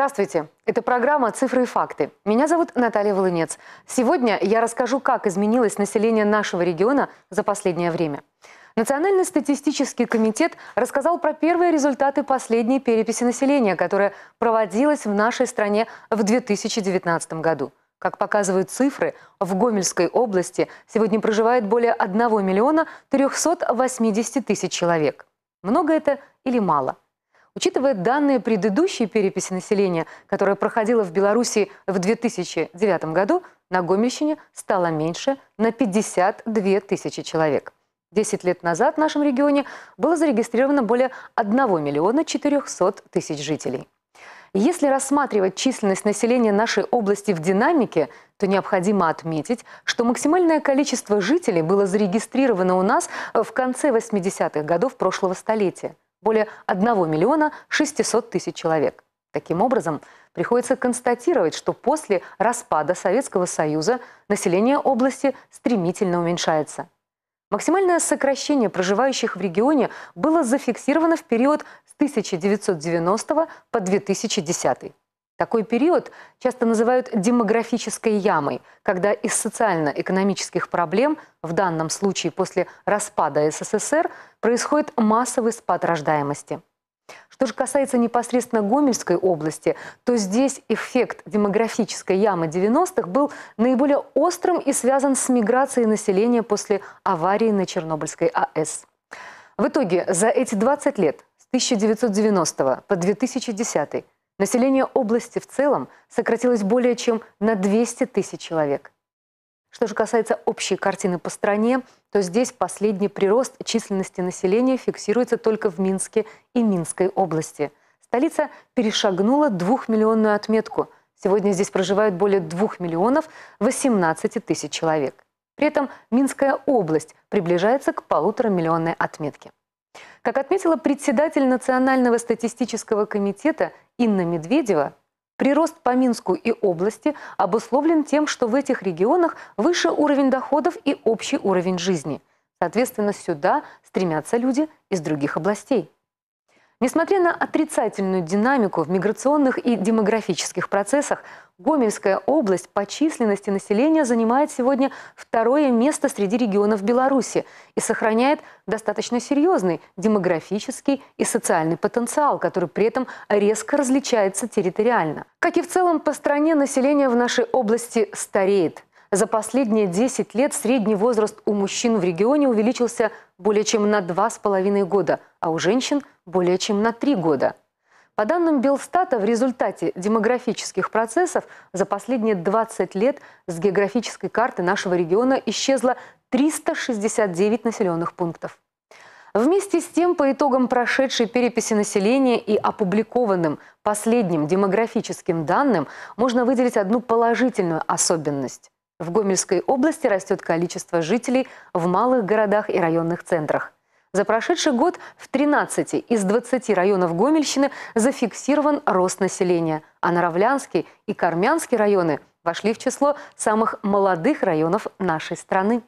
Здравствуйте! Это программа «Цифры и факты». Меня зовут Наталья Волынец. Сегодня я расскажу, как изменилось население нашего региона за последнее время. Национальный статистический комитет рассказал про первые результаты последней переписи населения, которая проводилась в нашей стране в 2019 году. Как показывают цифры, в Гомельской области сегодня проживает более 1 миллиона 380 тысяч человек. Много это или мало? Учитывая данные предыдущей переписи населения, которая проходила в Беларуси в 2009 году, на Гомельщине стало меньше на 52 тысячи человек. Десять лет назад в нашем регионе было зарегистрировано более 1 миллиона 400 тысяч жителей. Если рассматривать численность населения нашей области в динамике, то необходимо отметить, что максимальное количество жителей было зарегистрировано у нас в конце 80-х годов прошлого столетия более 1 миллиона 600 тысяч человек. Таким образом, приходится констатировать, что после распада Советского Союза население области стремительно уменьшается. Максимальное сокращение проживающих в регионе было зафиксировано в период с 1990 по 2010. Такой период часто называют демографической ямой, когда из социально-экономических проблем, в данном случае после распада СССР, происходит массовый спад рождаемости. Что же касается непосредственно Гомельской области, то здесь эффект демографической ямы 90-х был наиболее острым и связан с миграцией населения после аварии на Чернобыльской АЭС. В итоге за эти 20 лет, с 1990 по 2010 Население области в целом сократилось более чем на 200 тысяч человек. Что же касается общей картины по стране, то здесь последний прирост численности населения фиксируется только в Минске и Минской области. Столица перешагнула двухмиллионную отметку. Сегодня здесь проживают более двух миллионов 18 тысяч человек. При этом Минская область приближается к полуторамиллионной отметке. Как отметила председатель Национального статистического комитета Инна Медведева, прирост по Минску и области обусловлен тем, что в этих регионах выше уровень доходов и общий уровень жизни. Соответственно, сюда стремятся люди из других областей. Несмотря на отрицательную динамику в миграционных и демографических процессах, Гомельская область по численности населения занимает сегодня второе место среди регионов Беларуси и сохраняет достаточно серьезный демографический и социальный потенциал, который при этом резко различается территориально. Как и в целом по стране, население в нашей области стареет. За последние 10 лет средний возраст у мужчин в регионе увеличился более чем на 2,5 года, а у женщин – более чем на 3 года. По данным Белстата, в результате демографических процессов за последние 20 лет с географической карты нашего региона исчезло 369 населенных пунктов. Вместе с тем, по итогам прошедшей переписи населения и опубликованным последним демографическим данным, можно выделить одну положительную особенность. В Гомельской области растет количество жителей в малых городах и районных центрах. За прошедший год в 13 из 20 районов Гомельщины зафиксирован рост населения, а Наравлянский и Кармянский районы вошли в число самых молодых районов нашей страны.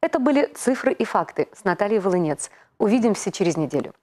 Это были цифры и факты с Натальей Волынец. Увидимся через неделю.